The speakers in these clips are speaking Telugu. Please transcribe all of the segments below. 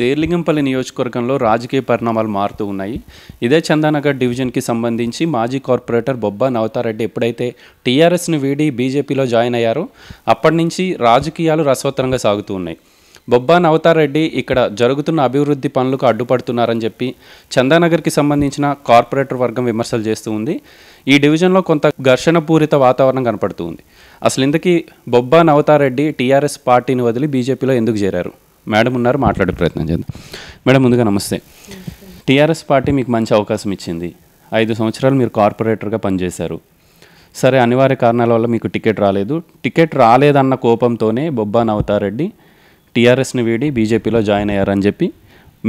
శేర్లింగంపల్లి నియోజకవర్గంలో రాజకీయ పరిణామాలు మారుతూ ఉన్నాయి ఇదే చందానగర్ డివిజన్కి సంబంధించి మాజీ కార్పొరేటర్ బొబ్బా నవతారెడ్డి ఎప్పుడైతే టీఆర్ఎస్ను వీడి బీజేపీలో జాయిన్ అయ్యారో అప్పటి నుంచి రాజకీయాలు రసవత్తరంగా సాగుతూ ఉన్నాయి బొబ్బా నవతారెడ్డి ఇక్కడ జరుగుతున్న అభివృద్ధి పనులకు అడ్డుపడుతున్నారని చెప్పి చందానగర్కి సంబంధించిన కార్పొరేటర్ వర్గం విమర్శలు చేస్తూ ఉంది ఈ డివిజన్లో కొంత ఘర్షణ పూరిత వాతావరణం కనపడుతుంది అసలు ఇంతకీ బొబ్బా నవతారెడ్డి టీఆర్ఎస్ పార్టీని వదిలి బీజేపీలో ఎందుకు చేరారు మేడం ఉన్నారు మాట్లాడే ప్రయత్నం చేద్దాం మేడం ముందుగా నమస్తే టీఆర్ఎస్ పార్టీ మీకు మంచి అవకాశం ఇచ్చింది ఐదు సంవత్సరాలు మీరు కార్పొరేటర్గా పనిచేశారు సరే అనివార్య కారణాల వల్ల మీకు టికెట్ రాలేదు టికెట్ రాలేదన్న కోపంతోనే బొబ్బా నవతారెడ్డి టీఆర్ఎస్ని వీడి బీజేపీలో జాయిన్ అయ్యారని చెప్పి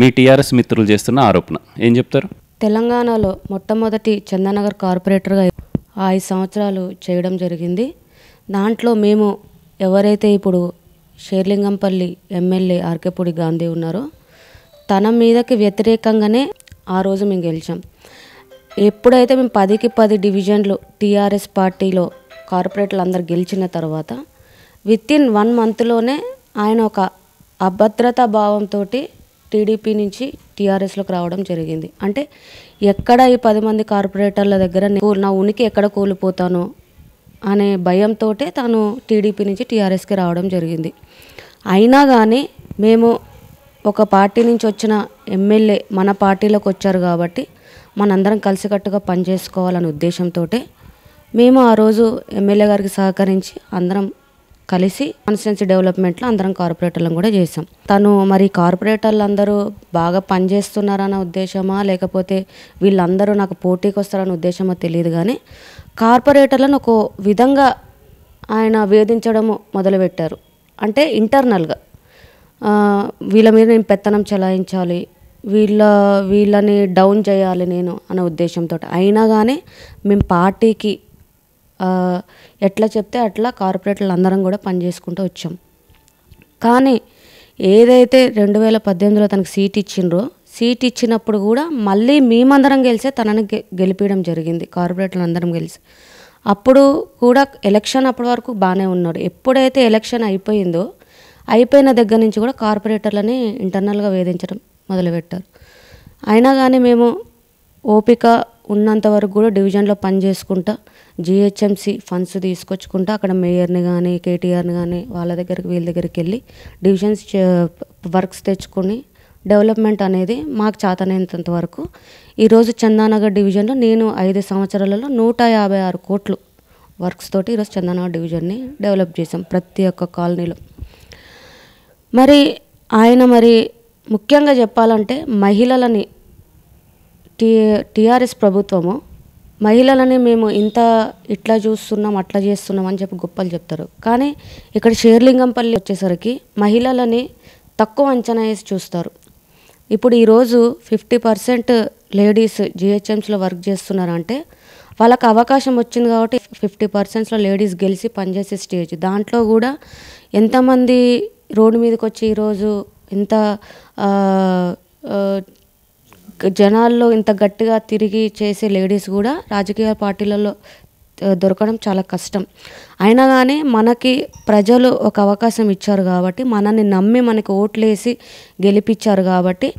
మీ టీఆర్ఎస్ మిత్రులు చేస్తున్న ఆరోపణ ఏం చెప్తారు తెలంగాణలో మొట్టమొదటి చందనగర్ కార్పొరేటర్గా ఐదు సంవత్సరాలు చేయడం జరిగింది దాంట్లో మేము ఎవరైతే ఇప్పుడు షేర్లింగంపల్లి ఎమ్మెల్యే ఆర్కేపూడి గాంధీ ఉన్నారో తన మీదకి వ్యతిరేకంగానే ఆ రోజు మేము గెలిచాం ఎప్పుడైతే మేము పదికి పది డివిజన్లు టీఆర్ఎస్ పార్టీలో కార్పొరేట్లు అందరు గెలిచిన తర్వాత విత్ ఇన్ వన్ మంత్లోనే ఆయన ఒక అభద్రతా భావంతో టీడీపీ నుంచి టీఆర్ఎస్లోకి రావడం జరిగింది అంటే ఎక్కడ ఈ పది మంది కార్పొరేటర్ల దగ్గర నా ఉనికి ఎక్కడ కోల్పోతానో అనే భయంతోటే తాను టీడీపీ నుంచి టీఆర్ఎస్కి రావడం జరిగింది అయినా కానీ మేము ఒక పార్టీ నుంచి వచ్చిన ఎమ్మెల్యే మన పార్టీలోకి వచ్చారు కాబట్టి మనందరం కలిసికట్టుగా పనిచేసుకోవాలనే ఉద్దేశంతో మేము ఆ రోజు ఎమ్మెల్యే గారికి సహకరించి అందరం కలిసి కాన్స్టిట్యున్సీ డెవలప్మెంట్లో అందరం కార్పొరేటర్లను కూడా చేసాం తను మరి కార్పొరేటర్లు అందరూ బాగా పనిచేస్తున్నారన్న ఉద్దేశమా లేకపోతే వీళ్ళందరూ నాకు పోటీకి వస్తారన్న ఉద్దేశమో తెలియదు కానీ కార్పొరేటర్లను ఒక విధంగా ఆయన వేధించడము మొదలుపెట్టారు అంటే ఇంటర్నల్గా వీళ్ళ మీద నేను పెత్తనం చెలాయించాలి వీళ్ళ వీళ్ళని డౌన్ చేయాలి నేను అనే ఉద్దేశంతో అయినా కానీ మేము పార్టీకి ఎట్లా చెప్తే అట్లా కార్పొరేటర్లు అందరం కూడా పనిచేసుకుంటూ వచ్చాం కానీ ఏదైతే రెండు వేల పద్దెనిమిదిలో తనకు సీట్ ఇచ్చిండ్రో సీట్ ఇచ్చినప్పుడు కూడా మళ్ళీ మేమందరం గెలిచే తనని గెలిపించడం జరిగింది కార్పొరేటర్లు అందరం గెలిచి అప్పుడు కూడా ఎలక్షన్ అప్పటి వరకు బాగానే ఉన్నాడు ఎప్పుడైతే ఎలక్షన్ అయిపోయిందో అయిపోయిన దగ్గర నుంచి కూడా కార్పొరేటర్లని ఇంటర్నల్గా వేధించడం మొదలుపెట్టారు అయినా కానీ మేము ఓపిక ఉన్నంత వరకు కూడా డివిజన్లో పని చేసుకుంటా జిహెచ్ఎంసి ఫండ్స్ తీసుకొచ్చుకుంటా అక్కడ మేయర్ని కానీ కేటీఆర్ని కానీ వాళ్ళ దగ్గరికి వీళ్ళ దగ్గరికి వెళ్ళి డివిజన్స్ వర్క్స్ తెచ్చుకొని డెవలప్మెంట్ అనేది మాకు చేతనేంత వరకు ఈరోజు చందానగర్ డివిజన్లో నేను ఐదు సంవత్సరాలలో నూట యాభై ఆరు కోట్లు వర్క్స్ తోటి ఈరోజు చందానగర్ డివిజన్ని డెవలప్ చేసాం ప్రతి ఒక్క కాలనీలో మరి ఆయన మరి ముఖ్యంగా చెప్పాలంటే మహిళలని టీ టీఆర్ఎస్ ప్రభుత్వము మహిళలని మేము ఇంత ఇట్లా చూస్తున్నాం అట్లా చేస్తున్నాం అని చెప్పి గొప్పలు చెప్తారు కానీ ఇక్కడ షేర్లింగంపల్లి వచ్చేసరికి మహిళలని తక్కువ అంచనా వేసి చూస్తారు ఇప్పుడు ఈరోజు ఫిఫ్టీ పర్సెంట్ లేడీస్ జిహెచ్ఎంస్లో వర్క్ చేస్తున్నారంటే వాళ్ళకి అవకాశం వచ్చింది కాబట్టి ఫిఫ్టీ పర్సెంట్స్లో లేడీస్ గెలిచి పనిచేసే స్టేజ్ దాంట్లో కూడా ఎంతమంది రోడ్డు మీదకి వచ్చి ఈరోజు ఇంత జనాల్లో ఇంత గట్టిగా తిరిగి చేసే లేడీస్ కూడా రాజకీయ పార్టీలలో దొరకడం చాలా కష్టం అయినా కానీ మనకి ప్రజలు ఒక అవకాశం ఇచ్చారు కాబట్టి మనల్ని నమ్మి మనకి ఓట్లేసి గెలిపించారు కాబట్టి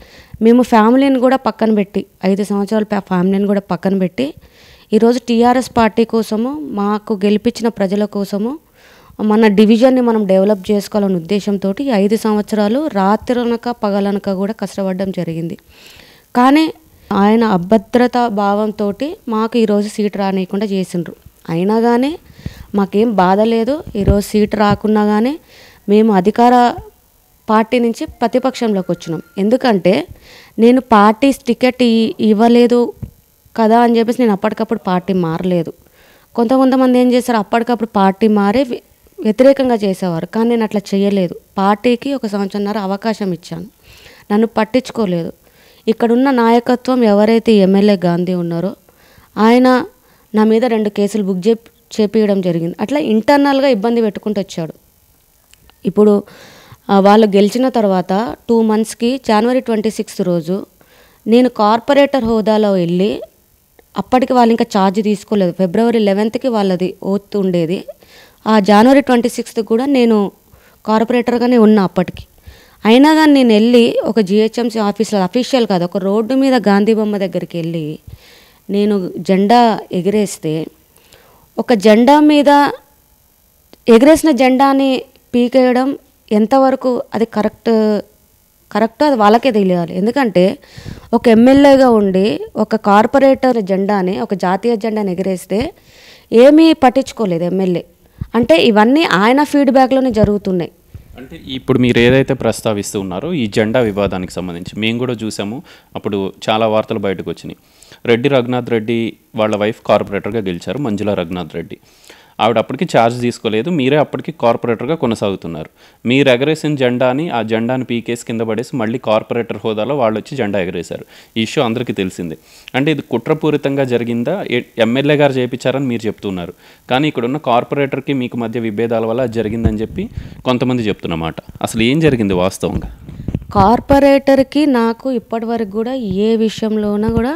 మేము ఫ్యామిలీని కూడా పక్కన పెట్టి ఐదు సంవత్సరాల ఫ్యామిలీని కూడా పక్కన పెట్టి ఈరోజు టీఆర్ఎస్ పార్టీ కోసము మాకు గెలిపించిన ప్రజల కోసము మన డివిజన్ని మనం డెవలప్ చేసుకోవాలనే ఉద్దేశంతో ఈ ఐదు సంవత్సరాలు రాత్రనక పగలనక కూడా కష్టపడడం జరిగింది కానీ ఆయన అభద్రతా భావంతో మాకు ఈరోజు సీట్ రానియకుండా చేసిండ్రు అయినా కానీ మాకేం బాధ లేదు ఈరోజు సీటు రాకున్నా కానీ మేము అధికార పార్టీ నుంచి ప్రతిపక్షంలోకి వచ్చినాం ఎందుకంటే నేను పార్టీ టికెట్ ఇవ్వలేదు కదా అని చెప్పేసి నేను అప్పటికప్పుడు పార్టీ మారలేదు కొంత కొంతమంది ఏం చేశారు అప్పటికప్పుడు పార్టీ మారి వ్యతిరేకంగా చేసేవారు కానీ నేను అట్లా చేయలేదు పార్టీకి ఒక సంవత్సరంన్నర అవకాశం ఇచ్చాను నన్ను పట్టించుకోలేదు ఇక్కడున్న నాయకత్వం ఎవరైతే ఎమ్మెల్యే గాంధీ ఉన్నారో ఆయన నా మీద రెండు కేసులు బుక్ చే చేపించడం జరిగింది అట్లా ఇంటర్నల్గా ఇబ్బంది పెట్టుకుంటూ వచ్చాడు ఇప్పుడు వాళ్ళు గెలిచిన తర్వాత టూ మంత్స్కి జనవరి ట్వంటీ సిక్స్త్ రోజు నేను కార్పొరేటర్ హోదాలో వెళ్ళి అప్పటికి వాళ్ళు ఇంకా ఛార్జ్ తీసుకోలేదు ఫిబ్రవరి లెవెన్త్కి వాళ్ళది ఓత్ ఉండేది ఆ జనవరి ట్వంటీ సిక్స్త్ కూడా నేను కార్పొరేటర్గానే ఉన్నా అప్పటికి అయినా కానీ నేను వెళ్ళి ఒక జిహెచ్ఎంసీ ఆఫీస్లో అఫీషియల్ కాదు ఒక రోడ్డు మీద గాంధీ బొమ్మ దగ్గరికి వెళ్ళి నేను జెండా ఎగిరేస్తే ఒక జెండా మీద ఎగిరేసిన జెండాని పీకేయడం ఎంతవరకు అది కరెక్ట్ కరెక్ట్ అది వాళ్ళకే తెలియాలి ఎందుకంటే ఒక ఎమ్మెల్యేగా ఉండి ఒక కార్పొరేటర్ జెండాని ఒక జాతీయ జెండాని ఎగిరేస్తే ఏమీ పట్టించుకోలేదు ఎమ్మెల్యే అంటే ఇవన్నీ ఆయన ఫీడ్బ్యాక్లోనే జరుగుతున్నాయి అంటే ఇప్పుడు మీరు ఏదైతే ప్రస్తావిస్తూ ఉన్నారో ఈ జెండా వివాదానికి సంబంధించి మేము కూడా చూసాము అప్పుడు చాలా వార్తలు బయటకు వచ్చినాయి రెడ్డి రఘునాథ్ రెడ్డి వాళ్ళ వైఫ్ కార్పొరేటర్గా గెలిచారు మంజుల రఘునాథ్ రెడ్డి ఆవిడ అప్పటికి ఛార్జ్ తీసుకోలేదు మీరే అప్పటికి కార్పొరేటర్గా కొనసాగుతున్నారు మీరు ఎగరేసిన జెండాని ఆ జెండాని పీకేసి కింద పడేసి మళ్ళీ కార్పొరేటర్ హోదాలో వాళ్ళు వచ్చి జెండా ఎగరేశారు ఈ ఇష్యూ అందరికీ తెలిసిందే అంటే ఇది కుట్రపూరితంగా జరిగిందా ఎమ్మెల్యే గారు చేయించారని మీరు చెప్తున్నారు కానీ ఇక్కడ ఉన్న కార్పొరేటర్కి మీకు మధ్య విభేదాల వల్ల జరిగిందని చెప్పి కొంతమంది చెప్తున్నమాట అసలు ఏం జరిగింది వాస్తవంగా కార్పొరేటర్కి నాకు ఇప్పటివరకు కూడా ఏ విషయంలోన కూడా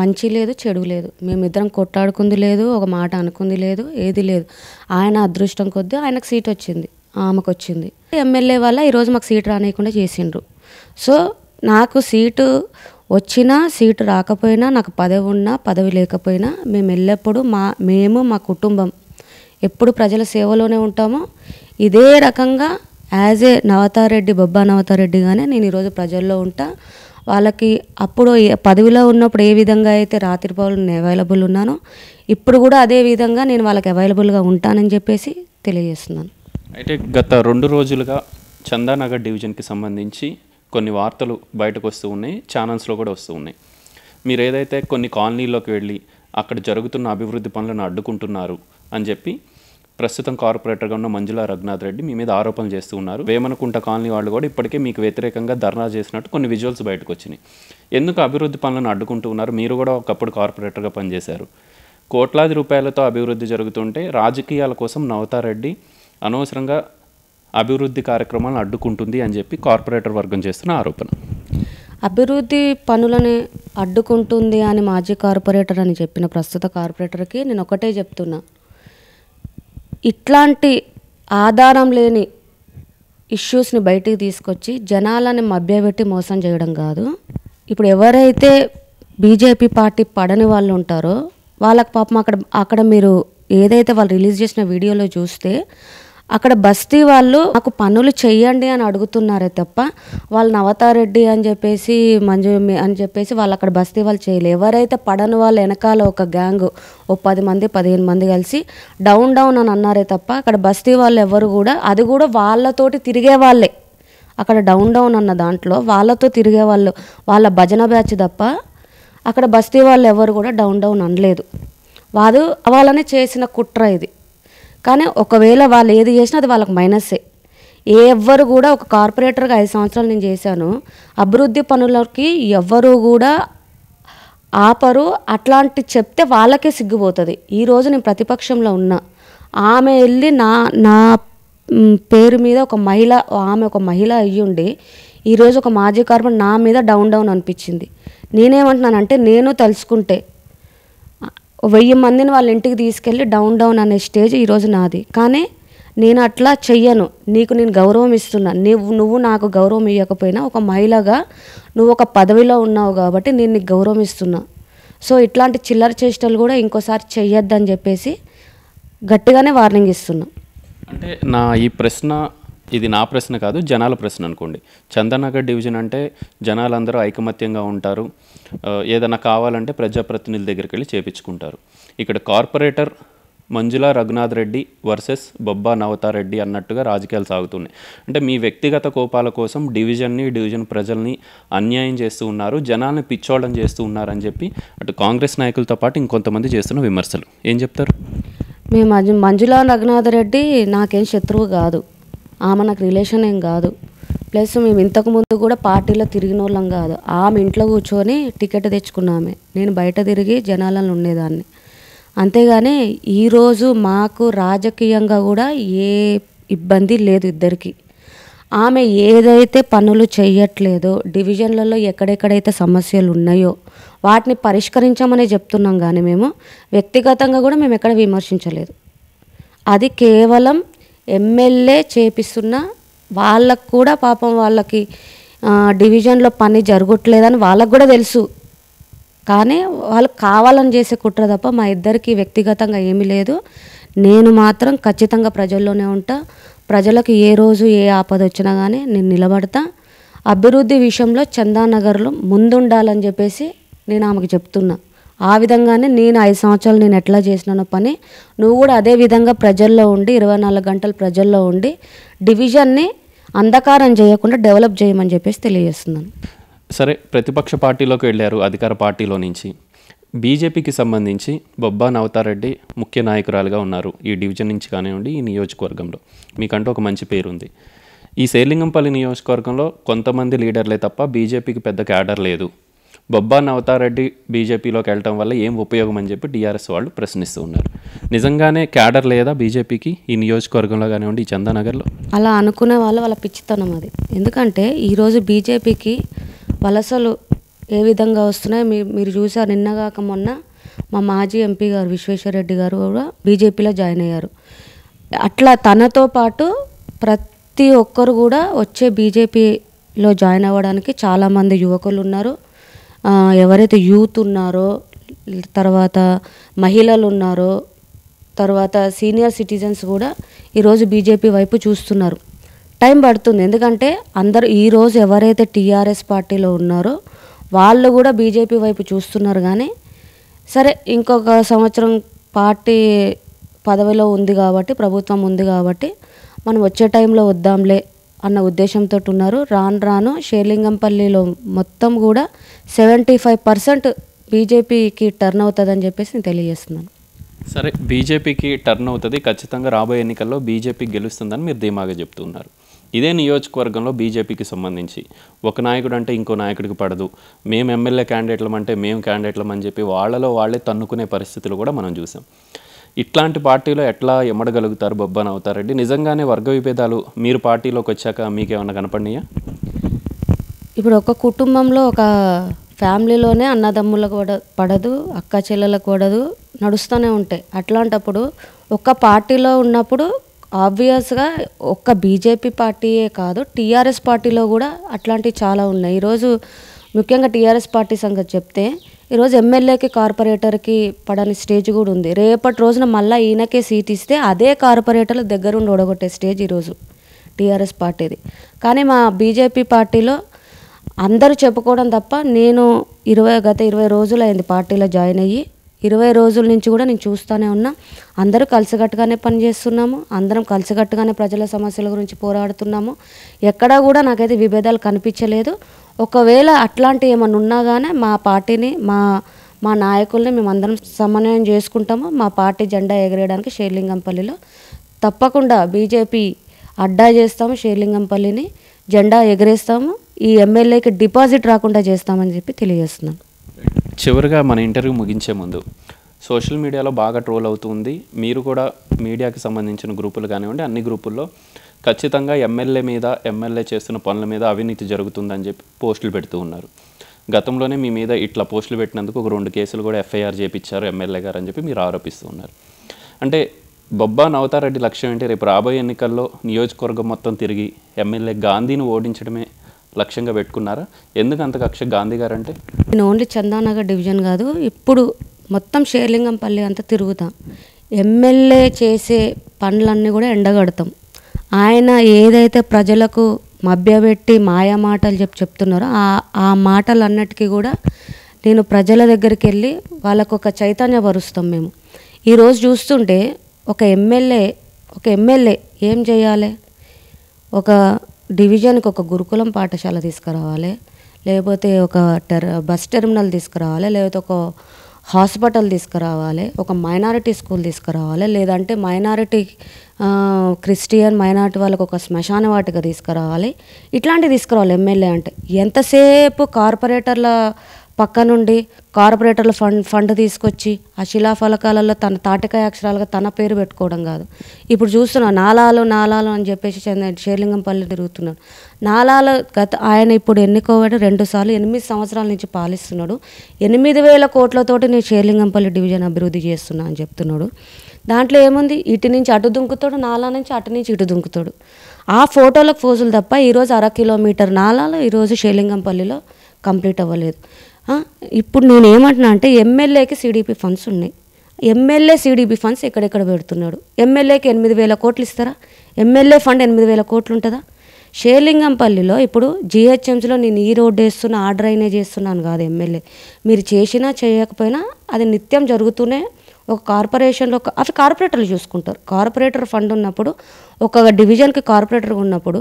మంచి లేదు చెడు లేదు మేమిద్దరం కొట్టాడుకుంది లేదు ఒక మాట అనుకుంది లేదు ఏది లేదు ఆయన అదృష్టం కొద్దీ ఆయనకు సీట్ వచ్చింది ఆమెకు వచ్చింది ఎమ్మెల్యే వల్ల ఈరోజు మాకు సీట్ రానియకుండా చేసిండ్రు సో నాకు సీటు వచ్చినా సీటు రాకపోయినా నాకు పదవి ఉన్నా పదవి లేకపోయినా మేము ఎల్లప్పుడూ మా మేము మా కుటుంబం ఎప్పుడు ప్రజల సేవలోనే ఉంటామో ఇదే రకంగా యాజ్ ఏ నవతారెడ్డి బొబ్బా నవతారెడ్డిగానే నేను ఈరోజు ప్రజల్లో ఉంటా వాళ్ళకి అప్పుడు పదవిలో ఉన్నప్పుడు ఏ విధంగా అయితే రాత్రిపౌలు నేను అవైలబుల్ ఉన్నానో ఇప్పుడు కూడా అదే విధంగా నేను వాళ్ళకి అవైలబుల్గా ఉంటానని చెప్పేసి తెలియజేస్తున్నాను అయితే గత రెండు రోజులుగా చందానగర్ డివిజన్కి సంబంధించి కొన్ని వార్తలు బయటకు వస్తూ ఉన్నాయి ఛానల్స్లో కూడా వస్తూ ఉన్నాయి మీరు ఏదైతే కొన్ని కాలనీల్లోకి వెళ్ళి అక్కడ జరుగుతున్న అభివృద్ధి పనులను అడ్డుకుంటున్నారు అని చెప్పి ప్రస్తుతం కార్పొరేటర్గా ఉన్న మంజుల రఘునాథ్ రెడ్డి మీ మీద ఆరోపణలు చేస్తూ ఉన్నారు వేమనకుంట కాలనీ వాళ్ళు కూడా ఇప్పటికే మీకు వ్యతిరేకంగా ధర్నా చేసినట్టు కొన్ని విజువల్స్ బయటకు వచ్చినాయి ఎందుకు అభివృద్ధి పనులను అడ్డుకుంటూ ఉన్నారు మీరు కూడా ఒకప్పుడు కార్పొరేటర్గా పనిచేశారు కోట్లాది రూపాయలతో అభివృద్ధి జరుగుతుంటే రాజకీయాల కోసం నవతారెడ్డి అనవసరంగా అభివృద్ధి కార్యక్రమాలను అడ్డుకుంటుంది అని చెప్పి కార్పొరేటర్ వర్గం చేస్తున్న ఆరోపణ అభివృద్ధి పనులని అడ్డుకుంటుంది అని మాజీ కార్పొరేటర్ అని చెప్పిన ప్రస్తుత కార్పొరేటర్కి నేను ఒకటే చెప్తున్నా ఇట్లాంటి ఆధారం లేని ఇష్యూస్ని బయటికి తీసుకొచ్చి జనాలని మభ్యపెట్టి మోసం చేయడం కాదు ఇప్పుడు ఎవరైతే బీజేపీ పార్టీ పడని వాళ్ళు ఉంటారో వాళ్ళకి పాపం అక్కడ అక్కడ మీరు ఏదైతే వాళ్ళు రిలీజ్ చేసిన వీడియోలో చూస్తే అక్కడ బస్తీ వాళ్ళు నాకు పనులు చేయండి అని అడుగుతున్నారే తప్ప వాళ్ళు నవతారెడ్డి అని చెప్పేసి మంజు అని చెప్పేసి వాళ్ళు అక్కడ బస్తీ వాళ్ళు చేయలేదు ఎవరైతే పడని వాళ్ళు వెనకాల ఒక గ్యాంగ్ ఓ పది మంది పదిహేను మంది కలిసి డౌన్ డౌన్ అని అన్నారే తప్ప అక్కడ బస్తీ వాళ్ళు ఎవరు కూడా అది కూడా వాళ్ళతోటి తిరిగే వాళ్ళే అక్కడ డౌన్ డౌన్ అన్న దాంట్లో వాళ్ళతో తిరిగే వాళ్ళు వాళ్ళ భజన బ్యాచ్ తప్ప అక్కడ బస్తీ వాళ్ళు ఎవరు కూడా డౌన్ డౌన్ అనలేదు వాదు వాళ్ళని చేసిన కుట్ర ఇది కానీ ఒకవేళ వాళ్ళు ఏది చేసినా అది వాళ్ళకి మైనస్సే ఎవ్వరు కూడా ఒక కార్పొరేటర్గా ఐదు సంవత్సరాలు నేను చేశాను అభివృద్ధి పనులకి ఎవ్వరు కూడా ఆపరు అట్లాంటి చెప్తే వాళ్ళకే సిగ్గుపోతుంది ఈరోజు నేను ప్రతిపక్షంలో ఉన్నా ఆమె వెళ్ళి నా నా పేరు మీద ఒక మహిళ ఆమె ఒక మహిళ అయ్యుండి ఈరోజు ఒక మాజీ కార్పొరేట్ నా మీద డౌన్ డౌన్ అనిపించింది నేనేమంటున్నానంటే నేను తలుచుకుంటే వెయ్యి మందిని వాళ్ళ ఇంటికి తీసుకెళ్ళి డౌన్ డౌన్ అనే స్టేజ్ ఈరోజు నాది కానీ నేను అట్లా చెయ్యను నీకు నేను గౌరవం ఇస్తున్నా నువ్వు నువ్వు నాకు గౌరవం ఇవ్వకపోయినా ఒక మహిళగా నువ్వు ఒక పదవిలో ఉన్నావు కాబట్టి నేను నీకు గౌరవం ఇస్తున్నా సో ఇట్లాంటి చిల్లర చేష్టలు కూడా ఇంకోసారి చెయ్యొద్దని చెప్పేసి గట్టిగానే వార్నింగ్ ఇస్తున్నా అంటే నా ఈ ప్రశ్న ఇది నా ప్రశ్న కాదు జనాల ప్రశ్న అనుకోండి చందనగర్ డివిజన్ అంటే జనాలందరూ ఐకమత్యంగా ఉంటారు ఏదైనా కావాలంటే ప్రజాప్రతినిధుల దగ్గరికి వెళ్ళి చేపించుకుంటారు ఇక్కడ కార్పొరేటర్ మంజుల రఘునాథ్ రెడ్డి వర్సెస్ బొబ్బా నవతారెడ్డి అన్నట్టుగా రాజకీయాలు సాగుతున్నాయి అంటే మీ వ్యక్తిగత కోపాల కోసం డివిజన్ని డివిజన్ ప్రజల్ని అన్యాయం చేస్తూ ఉన్నారు జనాన్ని పిచ్చోళ్ళని చేస్తూ ఉన్నారని చెప్పి అటు కాంగ్రెస్ నాయకులతో పాటు ఇంకొంతమంది చేస్తున్న విమర్శలు ఏం చెప్తారు మేము మంజుల రఘునాథ్ రెడ్డి నాకేం శత్రువు కాదు ఆమె నాకు రిలేషన్ ఏం కాదు ప్లస్ మేము ఇంతకుముందు కూడా పార్టీలో తిరిగిన వాళ్ళం కాదు ఆమె ఇంట్లో కూర్చొని టికెట్ తెచ్చుకున్నామే నేను బయట తిరిగి జనాలను ఉండేదాన్ని అంతేగాని ఈరోజు మాకు రాజకీయంగా కూడా ఏ ఇబ్బంది లేదు ఇద్దరికి ఆమె ఏదైతే పనులు చేయట్లేదో డివిజన్లలో ఎక్కడెక్కడైతే సమస్యలు ఉన్నాయో వాటిని పరిష్కరించమనే చెప్తున్నాం కానీ మేము వ్యక్తిగతంగా కూడా మేము ఎక్కడ విమర్శించలేదు అది కేవలం ఎమ్మెల్యే చేపిస్తున్న వాళ్ళకు కూడా పాపం వాళ్ళకి డివిజన్లో పని జరగట్లేదని వాళ్ళకు కూడా తెలుసు కానీ వాళ్ళు కావాలని చేసే కుట్ర తప్ప మా ఇద్దరికి వ్యక్తిగతంగా ఏమీ లేదు నేను మాత్రం ఖచ్చితంగా ప్రజల్లోనే ఉంటా ప్రజలకు ఏ రోజు ఏ ఆపద వచ్చినా కానీ నేను నిలబడతా అభివృద్ధి విషయంలో చందానగర్లు ముందుండాలని చెప్పేసి నేను ఆమెకు చెప్తున్నా ఆ విధంగానే నేను ఐదు సంవత్సరాలు నేను ఎట్లా చేసినానో పని నువ్వు కూడా అదే విధంగా ప్రజల్లో ఉండి ఇరవై నాలుగు గంటలు ప్రజల్లో ఉండి డివిజన్ని అంధకారం చేయకుండా డెవలప్ చేయమని చెప్పేసి తెలియజేస్తున్నాను సరే ప్రతిపక్ష పార్టీలోకి వెళ్ళారు అధికార పార్టీలో నుంచి బీజేపీకి సంబంధించి బొబ్బా నవతారెడ్డి ముఖ్య నాయకురాలుగా ఉన్నారు ఈ డివిజన్ నుంచి కానివ్వండి ఈ నియోజకవర్గంలో మీకంటూ ఒక మంచి పేరు ఉంది ఈ శేలింగంపల్లి నియోజకవర్గంలో కొంతమంది లీడర్లే తప్ప బీజేపీకి పెద్ద క్యాడర్ లేదు బొబ్బా నవతారెడ్డి బీజేపీలోకి వెళ్ళటం వల్ల ఏం ఉపయోగం అని చెప్పి టీఆర్ఎస్ వాళ్ళు ప్రశ్నిస్తూ ఉన్నారు నిజంగానే క్యాడర్ లేదా బీజేపీకి ఈ నియోజకవర్గంలో కానివ్వండి ఈ చందానగర్లో అలా అనుకునే వాళ్ళు వాళ్ళ పిచ్చితనం అది ఎందుకంటే ఈరోజు బీజేపీకి వలసలు ఏ విధంగా వస్తున్నాయి మీరు మీరు చూసారు నిన్నగాక మొన్న మా మాజీ ఎంపీ గారు విశ్వేశ్వరరెడ్డి గారు కూడా బీజేపీలో జాయిన్ అయ్యారు అట్లా తనతో పాటు ప్రతి ఒక్కరు కూడా వచ్చే బీజేపీలో జాయిన్ అవ్వడానికి చాలామంది యువకులు ఉన్నారు ఎవరైతే యూత్ ఉన్నారో తర్వాత మహిళలు ఉన్నారో తర్వాత సీనియర్ సిటిజన్స్ కూడా ఈరోజు బీజేపీ వైపు చూస్తున్నారు టైం పడుతుంది ఎందుకంటే అందరు ఈరోజు ఎవరైతే టీఆర్ఎస్ పార్టీలో ఉన్నారో వాళ్ళు కూడా బీజేపీ వైపు చూస్తున్నారు కానీ సరే ఇంకొక సంవత్సరం పార్టీ పదవిలో ఉంది కాబట్టి ప్రభుత్వం ఉంది కాబట్టి మనం వచ్చే టైంలో వద్దాంలే అన్న ఉద్దేశంతో ఉన్నారు రాను రాను షేర్లింగంపల్లిలో మొత్తం కూడా సెవెంటీ ఫైవ్ పర్సెంట్ బీజేపీకి టర్న్ అవుతుందని చెప్పేసి నేను తెలియజేస్తున్నాను సరే బీజేపీకి టర్న్ అవుతుంది ఖచ్చితంగా రాబోయే ఎన్నికల్లో బీజేపీ గెలుస్తుందని మీరు ధీమాగా చెప్తున్నారు ఇదే నియోజకవర్గంలో బీజేపీకి సంబంధించి ఒక నాయకుడు అంటే ఇంకో నాయకుడికి పడదు మేము ఎమ్మెల్యే క్యాండిడేట్లం అంటే మేము క్యాండిడేట్లం అని చెప్పి వాళ్ళలో వాళ్ళే తన్నుకునే పరిస్థితులు కూడా మనం చూసాం ఇట్లాంటి పార్టీలో ఎట్లా ఎమ్మడగలుగుతారు బొబ్బన్ అవుతారండి నిజంగానే వర్గ విభేదాలు మీరు పార్టీలోకి వచ్చాక మీకేమన్నా కనపడినాయా ఇప్పుడు ఒక కుటుంబంలో ఒక ఫ్యామిలీలోనే అన్నదమ్ములకు కూడా పడదు అక్క చెల్లెలకు కూడదు నడుస్తూనే ఉంటాయి అట్లాంటప్పుడు ఒక పార్టీలో ఉన్నప్పుడు ఆబ్వియస్గా ఒక్క బీజేపీ పార్టీయే కాదు టీఆర్ఎస్ పార్టీలో కూడా అట్లాంటివి చాలా ఉన్నాయి ఈరోజు ముఖ్యంగా టీఆర్ఎస్ పార్టీ సంగతి చెప్తే ఈరోజు ఎమ్మెల్యేకి కార్పొరేటర్కి పడని స్టేజ్ కూడా ఉంది రేపటి రోజున మళ్ళీ ఈయనకే సీట్ ఇస్తే అదే కార్పొరేటర్లు దగ్గరుండి ఓడగొట్టే స్టేజ్ ఈరోజు టీఆర్ఎస్ పార్టీది కానీ మా బీజేపీ పార్టీలో అందరూ చెప్పుకోవడం తప్ప నేను ఇరవై గత ఇరవై రోజులైంది పార్టీలో జాయిన్ అయ్యి ఇరవై రోజుల నుంచి కూడా నేను చూస్తూనే ఉన్నా అందరూ కలిసికట్టుగానే పనిచేస్తున్నాము అందరం కలిసికట్టుగానే ప్రజల సమస్యల గురించి పోరాడుతున్నాము ఎక్కడా కూడా నాకైతే విభేదాలు కనిపించలేదు ఒకవేళ అట్లాంటి ఏమైనా ఉన్నా కానీ మా పార్టీని మా మా నాయకుల్ని మేమందరం సమన్వయం చేసుకుంటాము మా పార్టీ జెండా ఎగరేయడానికి షేర్లింగంపల్లిలో తప్పకుండా బీజేపీ అడ్డా చేస్తాము షేర్లింగంపల్లిని జెండా ఎగరేస్తాము ఈ ఎమ్మెల్యేకి డిపాజిట్ రాకుండా చేస్తామని చెప్పి తెలియజేస్తున్నాను చివరిగా మన ఇంటర్వ్యూ ముగించే ముందు సోషల్ మీడియాలో బాగా ట్రోల్ అవుతుంది మీరు కూడా మీడియాకి సంబంధించిన గ్రూపులు కానివ్వండి అన్ని గ్రూపుల్లో ఖచ్చితంగా ఎమ్మెల్యే మీద ఎమ్మెల్యే చేస్తున్న పనుల మీద అవినీతి జరుగుతుందని చెప్పి పోస్టులు పెడుతూ ఉన్నారు గతంలోనే మీ మీద ఇట్లా పోస్టులు పెట్టినందుకు ఒక రెండు కేసులు కూడా ఎఫ్ఐఆర్ చేపించారు ఎమ్మెల్యే గారు అని చెప్పి మీరు ఆరోపిస్తూ ఉన్నారు అంటే బొబ్బా నవతారెడ్డి లక్ష్యం ఏంటి రేపు రాబోయే ఎన్నికల్లో నియోజకవర్గం మొత్తం తిరిగి ఎమ్మెల్యే గాంధీని ఓడించడమే లక్ష్యంగా పెట్టుకున్నారా ఎందుకు అంత కక్ష గాంధీ గారు అంటే నేను ఓన్లీ చందానగర్ డివిజన్ కాదు ఇప్పుడు మొత్తం షేర్లింగంపల్లి అంతా తిరుగుతాం ఎమ్మెల్యే చేసే పనులన్నీ కూడా ఎండగడతాం ఆయన ఏదైతే ప్రజలకు మభ్యపెట్టి మాయా మాటలు చెప్పి చెప్తున్నారో ఆ ఆ మాటలన్నిటికీ కూడా నేను ప్రజల దగ్గరికి వెళ్ళి వాళ్ళకు ఒక చైతన్య పరుస్తాం మేము ఈరోజు చూస్తుంటే ఒక ఎమ్మెల్యే ఒక ఎమ్మెల్యే ఏం చేయాలి ఒక డివిజన్కి ఒక గురుకులం పాఠశాల తీసుకురావాలి లేకపోతే ఒక టెర్ బస్ టెర్మినల్ తీసుకురావాలి లేకపోతే ఒక హాస్పిటల్ తీసుకురావాలి ఒక మైనారిటీ స్కూల్ తీసుకురావాలి లేదంటే మైనారిటీ క్రిస్టియన్ మైనారిటీ వాళ్ళకు ఒక శ్మశాన వాటిగా తీసుకురావాలి ఇట్లాంటివి తీసుకురావాలి ఎమ్మెల్యే అంటే ఎంతసేపు కార్పొరేటర్ల పక్క నుండి కార్పొరేటర్ల ఫండ్ ఫండ్ తీసుకొచ్చి ఆ శిలాఫలకాలలో తన తాటికాయ అక్షరాలుగా తన పేరు పెట్టుకోవడం కాదు ఇప్పుడు చూస్తున్నా నాలాలు నాలాలు అని చెప్పేసి షేర్లింగంపల్లి తిరుగుతున్నాడు నాలాల గత ఆయన ఇప్పుడు ఎన్నుకోవడం రెండు సార్లు ఎనిమిది సంవత్సరాల నుంచి పాలిస్తున్నాడు ఎనిమిది వేల కోట్లతోటి నేను షేర్లింగంపల్లి డివిజన్ అభివృద్ధి చేస్తున్నా అని చెప్తున్నాడు దాంట్లో ఏముంది ఇటు నుంచి అటు దుంకుతాడు నాలా నుంచి అటు నుంచి ఇటు దుంకుతాడు ఆ ఫోటోలకు ఫోజులు తప్ప ఈరోజు అర కిలోమీటర్ నాలాలు ఈరోజు షేలింగంపల్లిలో కంప్లీట్ అవ్వలేదు ఇప్పుడు నేను ఏమంటున్నా అంటే ఎమ్మెల్యేకి సీడీపీ ఫండ్స్ ఉన్నాయి ఎమ్మెల్యే సీడీపీ ఫండ్స్ ఎక్కడెక్కడ పెడుతున్నాడు ఎమ్మెల్యేకి ఎనిమిది వేల కోట్లు ఇస్తారా ఎమ్మెల్యే ఫండ్ ఎనిమిది వేల కోట్లు ఉంటుందా షేర్లింగంపల్లిలో ఇప్పుడు జిహెచ్ఎంసీలో నేను ఈ రోడ్డు వేస్తున్న ఆ డ్రైనేజ్ చేస్తున్నాను కాదు ఎమ్మెల్యే మీరు చేసినా చేయకపోయినా అది నిత్యం జరుగుతూనే ఒక కార్పొరేషన్లో అవి కార్పొరేటర్లు చూసుకుంటారు కార్పొరేటర్ ఫండ్ ఉన్నప్పుడు ఒక డివిజన్కి కార్పొరేటర్ ఉన్నప్పుడు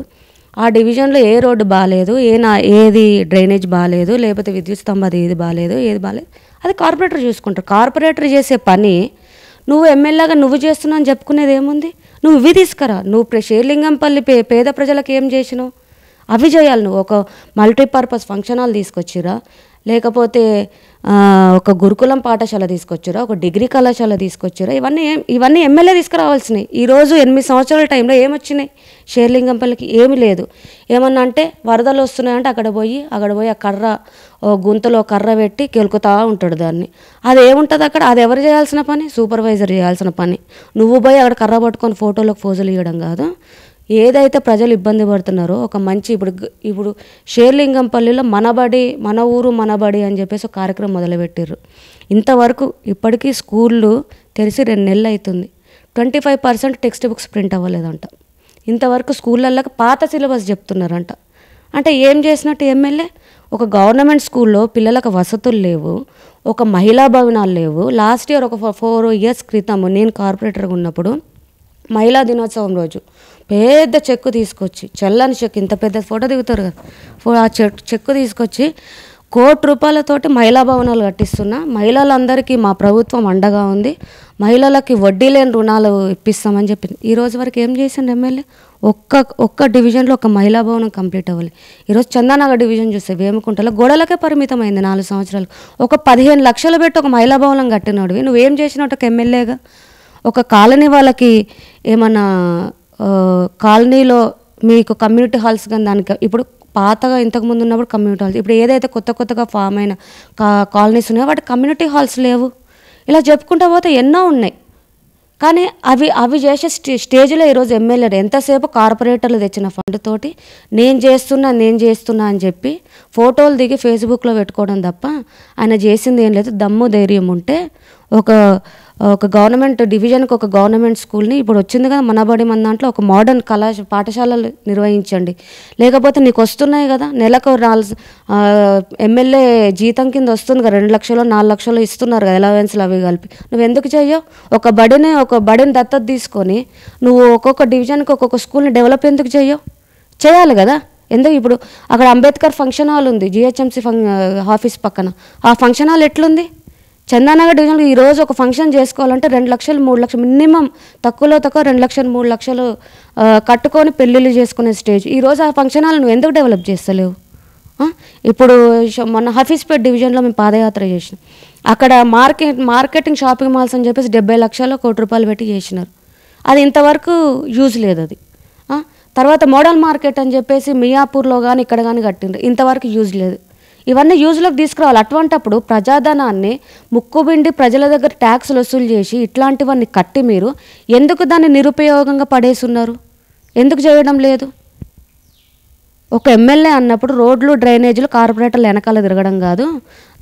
ఆ డివిజన్లో ఏ రోడ్డు బాగాలేదు ఏ నా ఏది డ్రైనేజ్ బాగాలేదు లేకపోతే విద్యుత్ స్తంభది ఏది బాగాలేదు ఏది బాగాలేదు అది కార్పొరేటర్ చూసుకుంటారు కార్పొరేటర్ చేసే పని నువ్వు ఎమ్మెల్యేగా నువ్వు చేస్తున్నావు అని చెప్పుకునేది ఏముంది నువ్వు ఇవి తీసుకురా నువ్వు షేర్లింగంపల్లి పే పేద ప్రజలకు ఏం చేసినావు అవి చేయాలి నువ్వు ఒక మల్టీపర్పస్ ఫంక్షన్ హాల్ తీసుకొచ్చిరా లేకపోతే ఒక గురుకులం పాఠశాల తీసుకొచ్చారా ఒక డిగ్రీ కళాశాల తీసుకొచ్చారా ఇవన్నీ ఇవన్నీ ఎమ్మెల్యే తీసుకురావాల్సినాయి ఈరోజు ఎనిమిది సంవత్సరాల టైంలో ఏమొచ్చినాయి షేర్లింగంపల్లికి ఏమి లేదు ఏమన్నా అంటే వరదలు వస్తున్నాయంటే అక్కడ పోయి అక్కడ పోయి ఆ కర్ర గుంతలో కర్ర పెట్టి కెలుకుతా ఉంటాడు దాన్ని అది ఏముంటుంది అక్కడ అది ఎవరు చేయాల్సిన పని సూపర్వైజర్ చేయాల్సిన పని నువ్వు పోయి అక్కడ కర్ర పట్టుకొని ఫోటోలకు ఫోజులు ఇవ్వడం కాదు ఏదైతే ప్రజలు ఇబ్బంది పడుతున్నారో ఒక మంచి ఇప్పుడు ఇప్పుడు షేర్లింగంపల్లిలో మనబడి మన ఊరు మనబడి అని చెప్పేసి ఒక కార్యక్రమం మొదలుపెట్టారు ఇంతవరకు ఇప్పటికీ స్కూళ్ళు తెరిచి రెండు నెలలు అవుతుంది twenty five percent text books print అవ్వలేదంట ఇంతవరకు స్కూళ్ళల్లో పాత సిలబస్ చెప్తున్నారంట అంటే ఏం చేసినట్టు ఎమ్మెల్యే ఒక గవర్నమెంట్ స్కూల్లో పిల్లలకు వసతులు లేవు ఒక మహిళా భవనాలు లేవు లాస్ట్ ఇయర్ ఒక ఫోర్ ఇయర్స్ క్రితము నేను కార్పొరేటర్గా ఉన్నప్పుడు మహిళా దినోత్సవం రోజు పెద్ద చెక్కు తీసుకొచ్చి చల్లని చెక్కు ఇంత పెద్ద ఫోటో దిగుతారు కదా ఆ చె చెక్కు తీసుకొచ్చి కోటి రూపాయలతోటి మహిళా భవనాలు కట్టిస్తున్నా మహిళలందరికీ మా ప్రభుత్వం అండగా ఉంది మహిళలకి వడ్డీ లేని రుణాలు ఇప్పిస్తామని చెప్పింది ఈ రోజు వరకు ఏం చేసిండు ఎమ్మెల్యే ఒక్క ఒక్క డివిజన్లో ఒక మహిళా భవనం కంప్లీట్ అవ్వాలి ఈరోజు చందానగర్ డివిజన్ చూస్తే వేముకుంటలో గోడలకే పరిమితమైంది నాలుగు సంవత్సరాలు ఒక పదిహేను లక్షలు పెట్టి ఒక మహిళా భవనం కట్టినాడువి నువ్వేం చేసినట్టు ఒక ఎమ్మెల్యేగా ఒక కాలనీ వాళ్ళకి ఏమన్నా కాలనీలో మీకు కమ్యూనిటీ హాల్స్ కానీ దానికి ఇప్పుడు పాతగా ఇంతకుముందు ఉన్నప్పుడు కమ్యూనిటీ హాల్స్ ఇప్పుడు ఏదైతే కొత్త కొత్తగా ఫామ్ అయిన కా కాలనీస్ ఉన్నాయో వాటి కమ్యూనిటీ హాల్స్ లేవు ఇలా చెప్పుకుంటా పోతే ఎన్నో ఉన్నాయి కానీ అవి అవి చేసే స్టే స్టేజ్లో ఈరోజు ఎమ్మెల్యేలు ఎంతసేపు కార్పొరేటర్లు తెచ్చిన ఫండ్ తోటి నేను చేస్తున్నా నేను చేస్తున్నా అని చెప్పి ఫోటోలు దిగి ఫేస్బుక్లో పెట్టుకోవడం తప్ప ఆయన చేసింది ఏం లేదు దమ్ము ధైర్యం ఉంటే ఒక ఒక గవర్నమెంట్ డివిజన్కి ఒక గవర్నమెంట్ స్కూల్ని ఇప్పుడు వచ్చింది కదా మనబడి మన దాంట్లో ఒక మోడర్న్ కళా పాఠశాలలు నిర్వహించండి లేకపోతే నీకు వస్తున్నాయి కదా నెలకు నాలుగు ఎమ్మెల్యే జీతం కింద వస్తుంది కదా రెండు లక్షలు నాలుగు లక్షలు ఇస్తున్నారు కదా ఎలవెన్స్లు అవి కలిపి నువ్వు ఎందుకు చేయవు ఒక బడిని ఒక బడిని దత్తత తీసుకొని నువ్వు ఒక్కొక్క డివిజన్కి ఒక్కొక్క స్కూల్ని డెవలప్ ఎందుకు చేయవు చేయాలి కదా ఎందుకు ఇప్పుడు అక్కడ అంబేద్కర్ ఫంక్షన్ హాల్ ఉంది జిహెచ్ఎంసీ ఫంక్ ఆఫీస్ పక్కన ఆ ఫంక్షన్ హాల్ ఎట్లుంది చందానగర్ డివిజన్లో ఈరోజు ఒక ఫంక్షన్ చేసుకోవాలంటే రెండు లక్షలు మూడు లక్షలు మినిమం తక్కువలో తక్కువ రెండు లక్షలు మూడు లక్షలు కట్టుకొని పెళ్ళిళ్ళు చేసుకునే స్టేజ్ ఈరోజు ఆ ఫంక్షన్ హాల్ నువ్వు ఎందుకు డెవలప్ చేస్తలేవు ఇప్పుడు మొన్న హఫీస్పేట్ డివిజన్లో మేము పాదయాత్ర చేసినాం అక్కడ మార్కెట్ మార్కెటింగ్ షాపింగ్ మాల్స్ అని చెప్పేసి డెబ్బై లక్షలు కోటి రూపాయలు పెట్టి చేసినారు అది ఇంతవరకు యూజ్ లేదు అది తర్వాత మోడల్ మార్కెట్ అని చెప్పేసి మియాపూర్లో కానీ ఇక్కడ కానీ కట్టింది ఇంతవరకు యూజ్ లేదు ఇవన్నీ యూజ్లోకి తీసుకురావాలి అటువంటప్పుడు ప్రజాధనాన్ని ముక్కుబిండి ప్రజల దగ్గర ట్యాక్స్లు వసూలు చేసి ఇట్లాంటివన్నీ కట్టి మీరు ఎందుకు దాన్ని నిరుపయోగంగా ఉన్నారు ఎందుకు చేయడం లేదు ఒక ఎమ్మెల్యే అన్నప్పుడు రోడ్లు డ్రైనేజీలు కార్పొరేటర్లు వెనకాల తిరగడం కాదు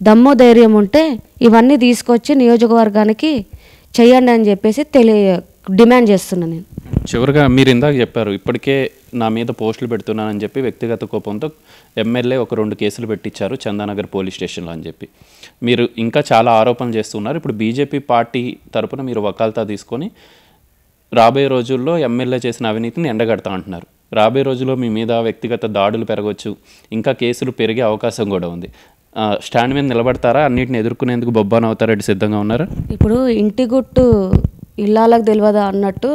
దమ్ము ధైర్యం ఉంటే ఇవన్నీ తీసుకొచ్చి నియోజకవర్గానికి చేయండి అని చెప్పేసి తెలియ డిమాండ్ చేస్తున్నాను నేను చివరిగా మీరు ఇందాక చెప్పారు ఇప్పటికే నా మీద పోస్టులు పెడుతున్నానని చెప్పి వ్యక్తిగత కోపంతో ఎమ్మెల్యే ఒక రెండు కేసులు పెట్టించారు చందానగర్ పోలీస్ స్టేషన్లో అని చెప్పి మీరు ఇంకా చాలా ఆరోపణలు చేస్తున్నారు ఇప్పుడు బీజేపీ పార్టీ తరపున మీరు వకాల్తా తీసుకొని రాబోయే రోజుల్లో ఎమ్మెల్యే చేసిన అవినీతిని ఎండగడతా అంటున్నారు రాబోయే రోజుల్లో మీ మీద వ్యక్తిగత దాడులు పెరగవచ్చు ఇంకా కేసులు పెరిగే అవకాశం కూడా ఉంది స్టాండ్ మీద నిలబడతారా అన్నిటిని ఎదుర్కొనేందుకు బొబ్బాన్ అవుతారంటే సిద్ధంగా ఉన్నారా ఇప్పుడు ఇంటి గుట్టు ఇల్లాలకు తెలియదా అన్నట్టు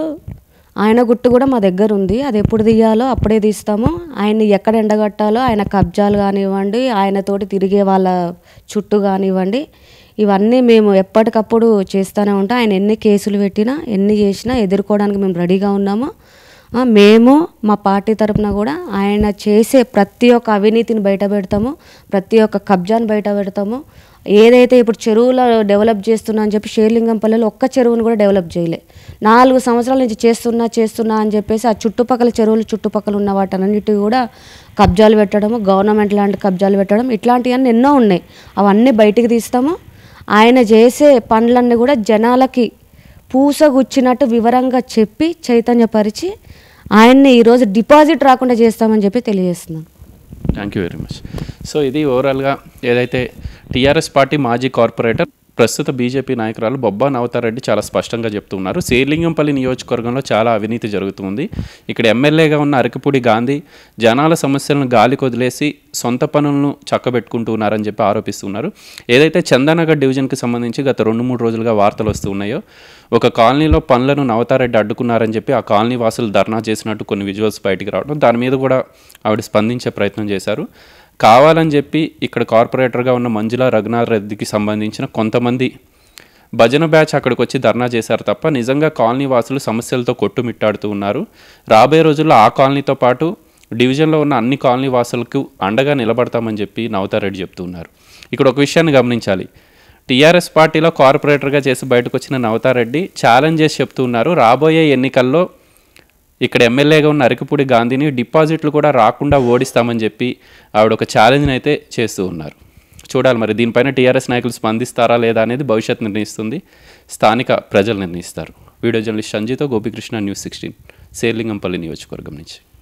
ఆయన గుట్టు కూడా మా దగ్గర ఉంది అది ఎప్పుడు తీయాలో అప్పుడే తీస్తాము ఆయన్ని ఎక్కడ ఎండగట్టాలో ఆయన కబ్జాలు కానివ్వండి ఆయనతోటి తిరిగే వాళ్ళ చుట్టూ కానివ్వండి ఇవన్నీ మేము ఎప్పటికప్పుడు చేస్తూనే ఉంటాం ఆయన ఎన్ని కేసులు పెట్టినా ఎన్ని చేసినా ఎదుర్కోవడానికి మేము రెడీగా ఉన్నాము మేము మా పార్టీ తరపున కూడా ఆయన చేసే ప్రతి ఒక్క అవినీతిని బయట పెడతాము ప్రతి ఒక్క కబ్జాను బయట పెడతాము ఏదైతే ఇప్పుడు చెరువులో డెవలప్ చేస్తున్నా అని చెప్పి షేర్లింగంపల్లిలో ఒక్క చెరువును కూడా డెవలప్ చేయలే నాలుగు సంవత్సరాల నుంచి చేస్తున్నా చేస్తున్నా అని చెప్పేసి ఆ చుట్టుపక్కల చెరువులు చుట్టుపక్కల ఉన్న వాటన్నిటి కూడా కబ్జాలు పెట్టడము గవర్నమెంట్ లాంటి కబ్జాలు పెట్టడం ఇట్లాంటివన్నీ ఎన్నో ఉన్నాయి అవన్నీ బయటికి తీస్తాము ఆయన చేసే పనులన్నీ కూడా జనాలకి పూసగుచ్చినట్టు వివరంగా చెప్పి చైతన్యపరిచి ఆయన్ని ఈరోజు డిపాజిట్ రాకుండా చేస్తామని చెప్పి తెలియజేస్తున్నాను thank you very much so ఇది ఓవరాల్గా ఏదైతే టీఆర్ఎస్ పార్టీ మాజీ కార్పొరేటర్ ప్రస్తుత బీజేపీ నాయకురాలు బొబ్బా నవతారెడ్డి చాలా స్పష్టంగా చెప్తున్నారు శ్రీలింగంపల్లి నియోజకవర్గంలో చాలా అవినీతి జరుగుతుంది ఇక్కడ ఎమ్మెల్యేగా ఉన్న అరకపూడి గాంధీ జనాల సమస్యలను గాలి కొదిలేసి సొంత పనులను చక్కబెట్టుకుంటున్నారని చెప్పి ఆరోపిస్తున్నారు ఏదైతే చందానగర్ డివిజన్కి సంబంధించి గత రెండు మూడు రోజులుగా వార్తలు వస్తున్నాయో ఒక కాలనీలో పనులను నవతారెడ్డి అడ్డుకున్నారని చెప్పి ఆ కాలనీ వాసులు ధర్నా చేసినట్టు కొన్ని విజువల్స్ బయటికి రావడం దాని మీద కూడా ఆవిడ స్పందించే ప్రయత్నం చేశారు కావాలని చెప్పి ఇక్కడ కార్పొరేటర్గా ఉన్న మంజుల రఘునాథ్ రెడ్డికి సంబంధించిన కొంతమంది భజన బ్యాచ్ అక్కడికి వచ్చి ధర్నా చేశారు తప్ప నిజంగా కాలనీ వాసులు సమస్యలతో కొట్టుమిట్టాడుతూ ఉన్నారు రాబోయే రోజుల్లో ఆ కాలనీతో పాటు డివిజన్లో ఉన్న అన్ని కాలనీ వాసులకు అండగా నిలబడతామని చెప్పి నవతారెడ్డి చెప్తున్నారు ఇక్కడ ఒక విషయాన్ని గమనించాలి టీఆర్ఎస్ పార్టీలో కార్పొరేటర్గా చేసి బయటకు వచ్చిన నవతారెడ్డి ఛాలెంజెస్ చెప్తున్నారు రాబోయే ఎన్నికల్లో ఇక్కడ ఎమ్మెల్యేగా ఉన్న అరకపూడి గాంధీని డిపాజిట్లు కూడా రాకుండా ఓడిస్తామని చెప్పి ఆవిడ ఒక ఛాలెంజ్ని అయితే చేస్తూ ఉన్నారు చూడాలి మరి దీనిపైన టీఆర్ఎస్ నాయకులు స్పందిస్తారా లేదా అనేది భవిష్యత్ నిర్ణయిస్తుంది స్థానిక ప్రజలు నిర్ణయిస్తారు వీడియో జర్నలిస్ట్ సంజీతో గోపికృష్ణ న్యూస్ సిక్స్టీన్ శేర్లింగంపల్లి నియోజకవర్గం నుంచి